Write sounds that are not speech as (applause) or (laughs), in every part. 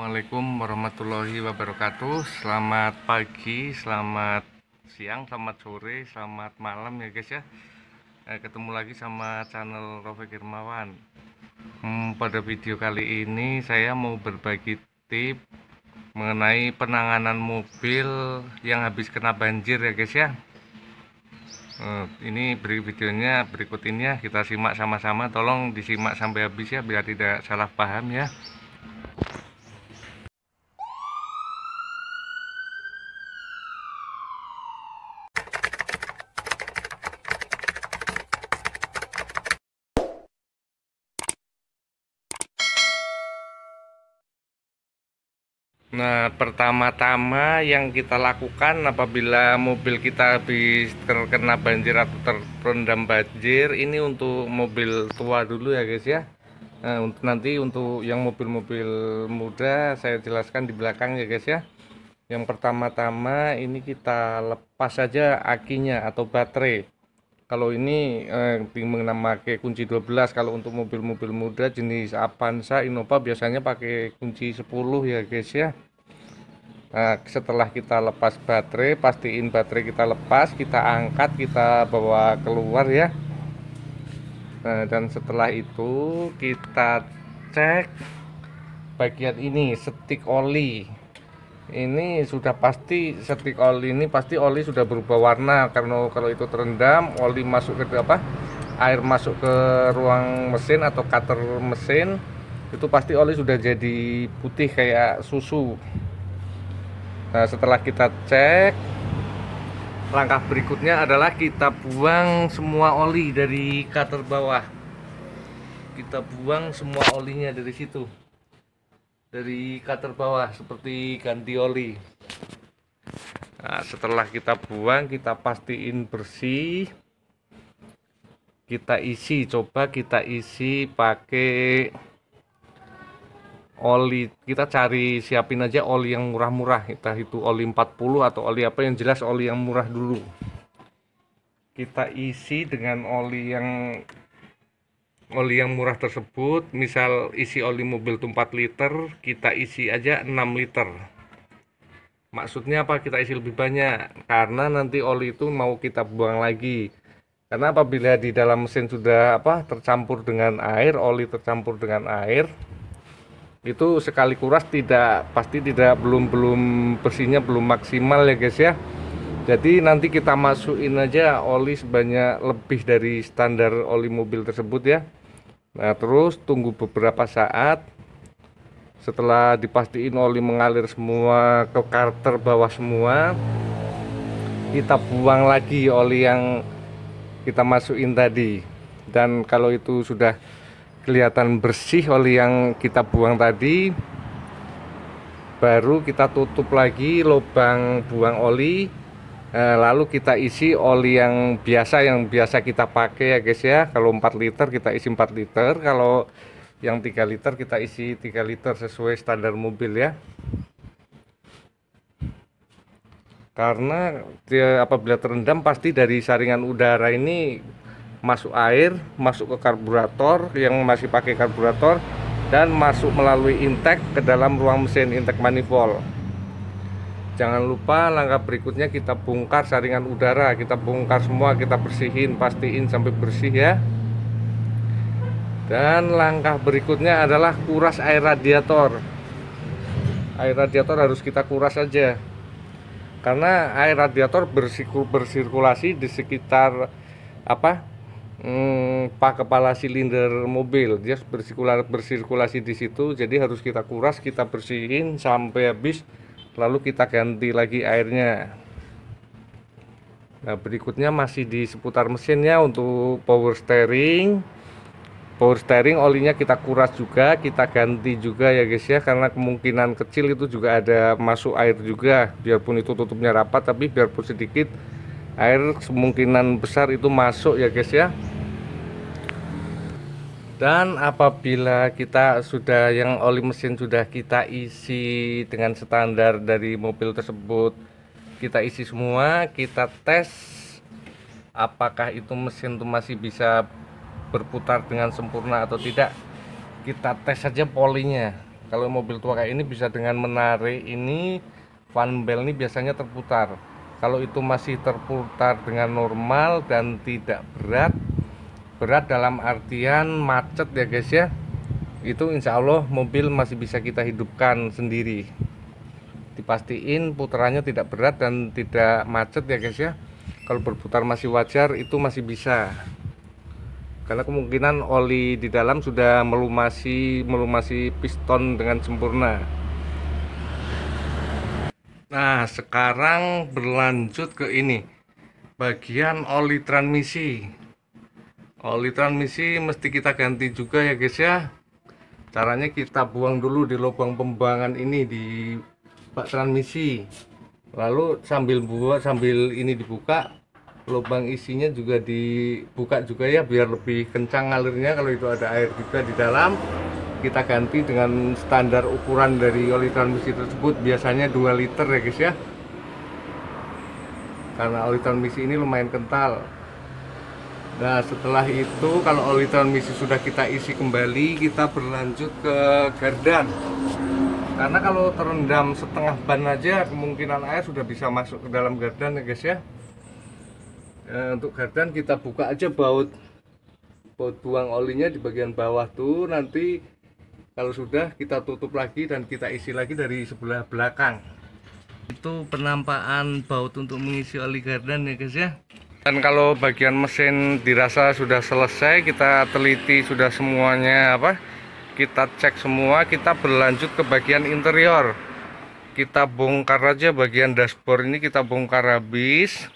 Assalamualaikum warahmatullahi wabarakatuh Selamat pagi, selamat siang, selamat sore, selamat malam ya guys ya eh, Ketemu lagi sama channel Rofi Kirmawan. hmm, Pada video kali ini saya mau berbagi tip Mengenai penanganan mobil yang habis kena banjir ya guys ya eh, ini beri videonya berikut ini ya kita simak sama-sama tolong disimak sampai habis ya biar tidak salah paham ya Nah, pertama-tama yang kita lakukan apabila mobil kita habis terkena banjir atau terendam banjir, ini untuk mobil tua dulu ya guys ya. Nah, nanti untuk yang mobil-mobil muda saya jelaskan di belakang ya guys ya. Yang pertama-tama ini kita lepas saja akinya atau baterai. Kalau ini eh, memakai kunci 12, kalau untuk mobil-mobil muda jenis Avanza, Innova biasanya pakai kunci 10 ya guys ya. Nah, setelah kita lepas baterai, pastiin baterai kita lepas, kita angkat, kita bawa keluar ya. Nah, dan setelah itu kita cek bagian ini, setik oli. Ini sudah pasti setik oli ini pasti oli sudah berubah warna karena kalau itu terendam, oli masuk ke apa? Air masuk ke ruang mesin atau cutter mesin itu pasti oli sudah jadi putih kayak susu. Nah, setelah kita cek, langkah berikutnya adalah kita buang semua oli dari cutter bawah. Kita buang semua olinya dari situ. Dari cutter bawah seperti ganti oli. Nah, setelah kita buang, kita pastiin bersih. Kita isi, coba kita isi pakai oli kita cari siapin aja oli yang murah-murah kita itu oli 40 atau oli apa yang jelas oli yang murah dulu kita isi dengan oli yang oli yang murah tersebut misal isi oli mobil itu 4 liter kita isi aja 6 liter maksudnya apa kita isi lebih banyak karena nanti oli itu mau kita buang lagi karena apabila di dalam mesin sudah apa tercampur dengan air oli tercampur dengan air itu sekali kuras tidak pasti tidak belum belum bersihnya belum maksimal ya guys ya jadi nanti kita masukin aja oli sebanyak lebih dari standar oli mobil tersebut ya nah terus tunggu beberapa saat setelah dipastiin oli mengalir semua ke karter bawah semua kita buang lagi oli yang kita masukin tadi dan kalau itu sudah kelihatan bersih oli yang kita buang tadi baru kita tutup lagi lubang buang oli eh, lalu kita isi oli yang biasa yang biasa kita pakai ya guys ya kalau 4 liter kita isi 4 liter kalau yang 3 liter kita isi 3 liter sesuai standar mobil ya karena dia apabila terendam pasti dari saringan udara ini masuk air, masuk ke karburator yang masih pakai karburator dan masuk melalui intake ke dalam ruang mesin intake manifold. Jangan lupa langkah berikutnya kita bongkar saringan udara, kita bongkar semua, kita bersihin, pastiin sampai bersih ya. Dan langkah berikutnya adalah kuras air radiator. Air radiator harus kita kuras saja. Karena air radiator bersirkulasi di sekitar apa hmm, pak kepala silinder mobil dia bersirkular bersirkulasi di situ jadi harus kita kuras kita bersihin sampai habis lalu kita ganti lagi airnya nah berikutnya masih di seputar mesinnya untuk power steering power steering olinya kita kuras juga kita ganti juga ya guys ya karena kemungkinan kecil itu juga ada masuk air juga biarpun itu tutupnya rapat tapi biarpun sedikit air kemungkinan besar itu masuk ya guys ya dan apabila kita sudah yang oli mesin sudah kita isi dengan standar dari mobil tersebut kita isi semua kita tes apakah itu mesin itu masih bisa berputar dengan sempurna atau tidak kita tes saja polinya kalau mobil tua kayak ini bisa dengan menarik ini fan bell ini biasanya terputar kalau itu masih terputar dengan normal dan tidak berat, berat dalam artian macet ya guys ya, itu insya Allah mobil masih bisa kita hidupkan sendiri. Dipastiin putarannya tidak berat dan tidak macet ya guys ya. Kalau berputar masih wajar itu masih bisa karena kemungkinan oli di dalam sudah melumasi melumasi piston dengan sempurna Nah, sekarang berlanjut ke ini. Bagian oli transmisi. Oli transmisi mesti kita ganti juga ya, guys ya. Caranya kita buang dulu di lubang pembuangan ini di bak transmisi. Lalu sambil buat sambil ini dibuka, lubang isinya juga dibuka juga ya biar lebih kencang alirnya kalau itu ada air juga di dalam kita ganti dengan standar ukuran dari oli transmisi tersebut biasanya 2 liter ya guys ya karena oli transmisi ini lumayan kental nah setelah itu kalau oli transmisi sudah kita isi kembali kita berlanjut ke gardan karena kalau terendam setengah ban aja kemungkinan air sudah bisa masuk ke dalam gardan ya guys ya nah, untuk gardan kita buka aja baut baut buang olinya di bagian bawah tuh nanti kalau sudah kita tutup lagi dan kita isi lagi dari sebelah belakang itu penampakan baut untuk mengisi oli gardan ya guys ya dan kalau bagian mesin dirasa sudah selesai kita teliti sudah semuanya apa kita cek semua kita berlanjut ke bagian interior kita bongkar aja bagian dashboard ini kita bongkar habis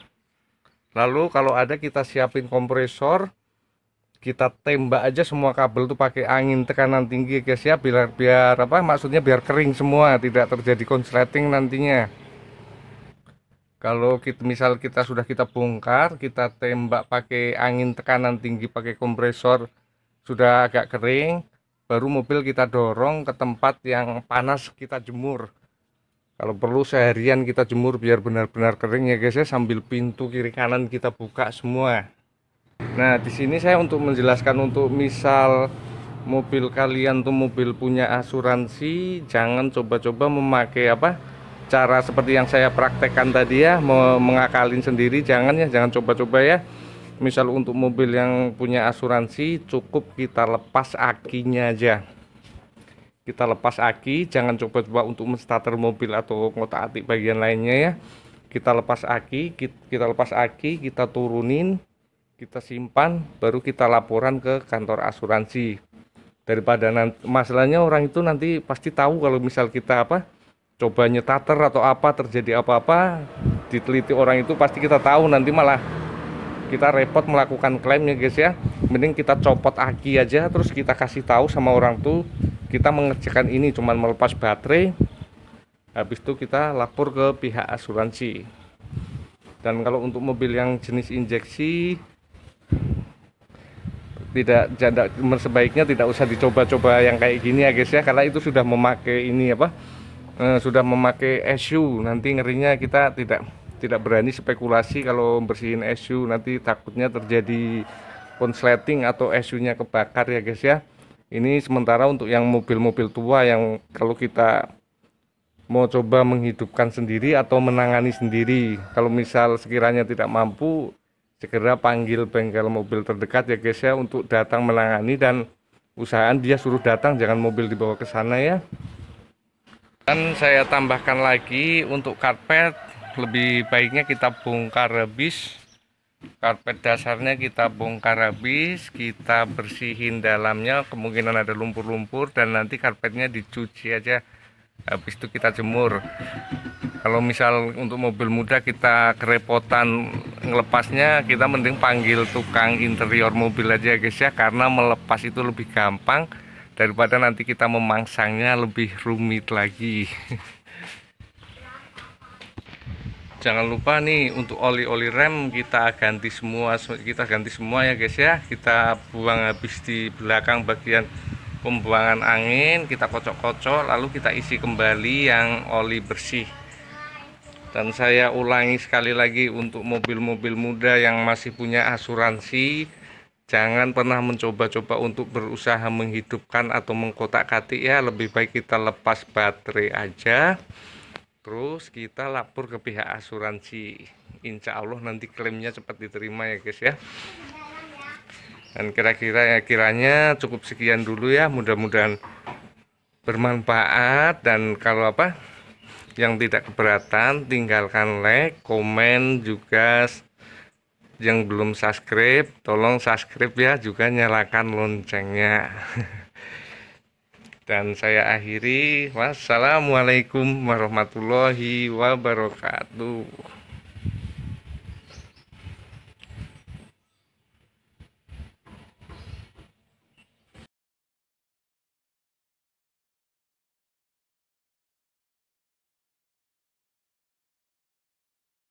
lalu kalau ada kita siapin kompresor kita tembak aja semua kabel tuh pakai angin tekanan tinggi guys ya biar biar apa maksudnya biar kering semua tidak terjadi konsleting nantinya kalau kita misal kita sudah kita bongkar kita tembak pakai angin tekanan tinggi pakai kompresor sudah agak kering baru mobil kita dorong ke tempat yang panas kita jemur kalau perlu seharian kita jemur biar benar-benar kering ya guys ya sambil pintu kiri kanan kita buka semua Nah, di sini saya untuk menjelaskan untuk misal mobil kalian tuh mobil punya asuransi, jangan coba-coba memakai apa cara seperti yang saya praktekkan tadi ya, mengakalin sendiri jangan ya, jangan coba-coba ya. Misal untuk mobil yang punya asuransi cukup kita lepas akinya aja. Kita lepas aki, jangan coba-coba untuk starter mobil atau ngotak-atik bagian lainnya ya. Kita lepas aki, kita lepas aki, kita turunin kita simpan baru kita laporan ke kantor asuransi daripada nanti, masalahnya orang itu nanti pasti tahu kalau misal kita apa coba nyetater atau apa terjadi apa-apa diteliti orang itu pasti kita tahu nanti malah kita repot melakukan klaimnya guys ya mending kita copot aki aja terus kita kasih tahu sama orang tuh kita mengerjakan ini cuman melepas baterai habis itu kita lapor ke pihak asuransi dan kalau untuk mobil yang jenis injeksi tidak janda sebaiknya tidak usah dicoba-coba yang kayak gini ya guys ya karena itu sudah memakai ini apa eh, sudah memakai SU nanti ngerinya kita tidak tidak berani spekulasi kalau bersihin SU nanti takutnya terjadi konsleting atau SU nya kebakar ya guys ya ini sementara untuk yang mobil-mobil tua yang kalau kita mau coba menghidupkan sendiri atau menangani sendiri kalau misal sekiranya tidak mampu segera panggil bengkel mobil terdekat ya guys ya untuk datang menangani dan usahaan dia suruh datang jangan mobil dibawa ke sana ya dan saya tambahkan lagi untuk karpet lebih baiknya kita bongkar habis karpet dasarnya kita bongkar habis kita bersihin dalamnya kemungkinan ada lumpur-lumpur dan nanti karpetnya dicuci aja habis itu kita jemur kalau misal untuk mobil muda kita kerepotan ngelepasnya kita mending panggil tukang interior mobil aja guys ya karena melepas itu lebih gampang daripada nanti kita memangsangnya lebih rumit lagi (laughs) jangan lupa nih untuk oli-oli rem kita ganti semua kita ganti semua ya guys ya kita buang habis di belakang bagian pembuangan angin kita kocok-kocok lalu kita isi kembali yang oli bersih dan saya ulangi sekali lagi untuk mobil-mobil muda yang masih punya asuransi jangan pernah mencoba-coba untuk berusaha menghidupkan atau mengkotak-katik ya lebih baik kita lepas baterai aja terus kita lapor ke pihak asuransi insya Allah nanti klaimnya cepat diterima ya guys ya dan kira-kira ya kiranya cukup sekian dulu ya mudah-mudahan bermanfaat dan kalau apa yang tidak keberatan tinggalkan like komen juga yang belum subscribe tolong subscribe ya juga nyalakan loncengnya (laughs) dan saya akhiri wassalamualaikum warahmatullahi wabarakatuh